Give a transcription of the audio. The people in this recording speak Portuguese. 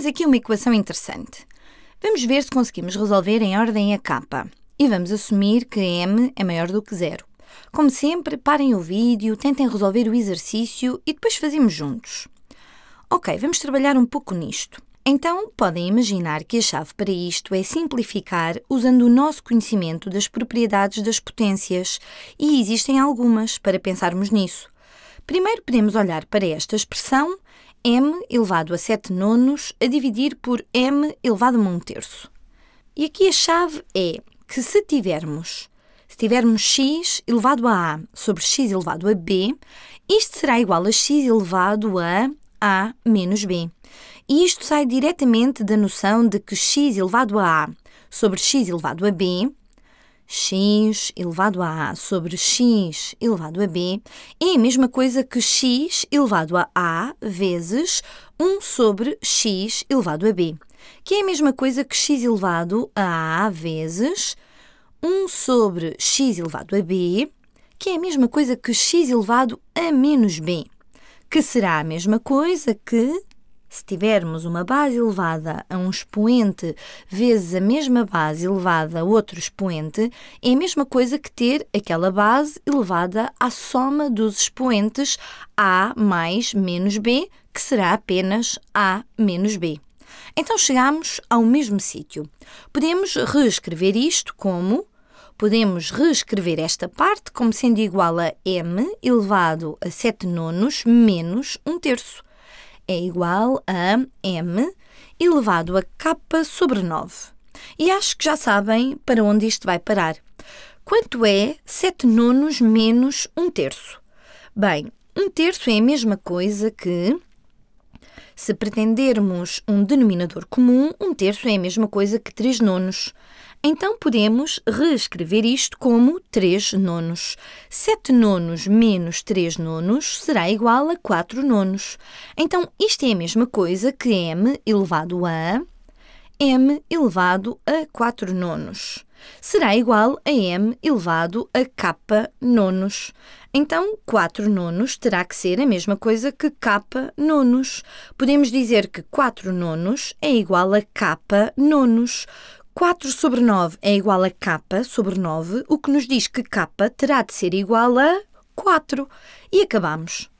Temos aqui uma equação interessante. Vamos ver se conseguimos resolver em ordem a capa. E vamos assumir que m é maior do que zero. Como sempre, parem o vídeo, tentem resolver o exercício e depois fazemos juntos. Ok, vamos trabalhar um pouco nisto. Então, podem imaginar que a chave para isto é simplificar usando o nosso conhecimento das propriedades das potências, e existem algumas para pensarmos nisso. Primeiro podemos olhar para esta expressão m elevado a 7 nonos a dividir por m elevado a 1 terço. E aqui a chave é que se tivermos se tivermos x elevado a a sobre x elevado a b, isto será igual a x elevado a a menos b. E isto sai diretamente da noção de que x elevado a a sobre x elevado a b x elevado a a sobre x elevado a b é a mesma coisa que x elevado a a vezes 1 sobre x elevado a b, que é a mesma coisa que x elevado a a vezes 1 sobre x elevado a b, que é a mesma coisa que x elevado a menos b, que será a mesma coisa que se tivermos uma base elevada a um expoente vezes a mesma base elevada a outro expoente, é a mesma coisa que ter aquela base elevada à soma dos expoentes A mais menos B, que será apenas A menos B. Então chegamos ao mesmo sítio. Podemos reescrever isto como podemos reescrever esta parte como sendo igual a m elevado a 7 nonos menos 1 terço é igual a m elevado a k sobre 9. E acho que já sabem para onde isto vai parar. Quanto é 7 nonos menos 1 terço? Bem, 1 terço é a mesma coisa que. Se pretendermos um denominador comum, 1 terço é a mesma coisa que 3 nonos. Então podemos reescrever isto como 3 nonos. 7 nonos menos 3 nonos será igual a 4 nonos. Então isto é a mesma coisa que m elevado a m elevado a 4 nonos. Será igual a m elevado a k nonos. Então, 4 nonos terá que ser a mesma coisa que k nonos. Podemos dizer que 4 nonos é igual a k nonos. 4 sobre 9 é igual a K sobre 9, o que nos diz que K terá de ser igual a 4. E acabamos.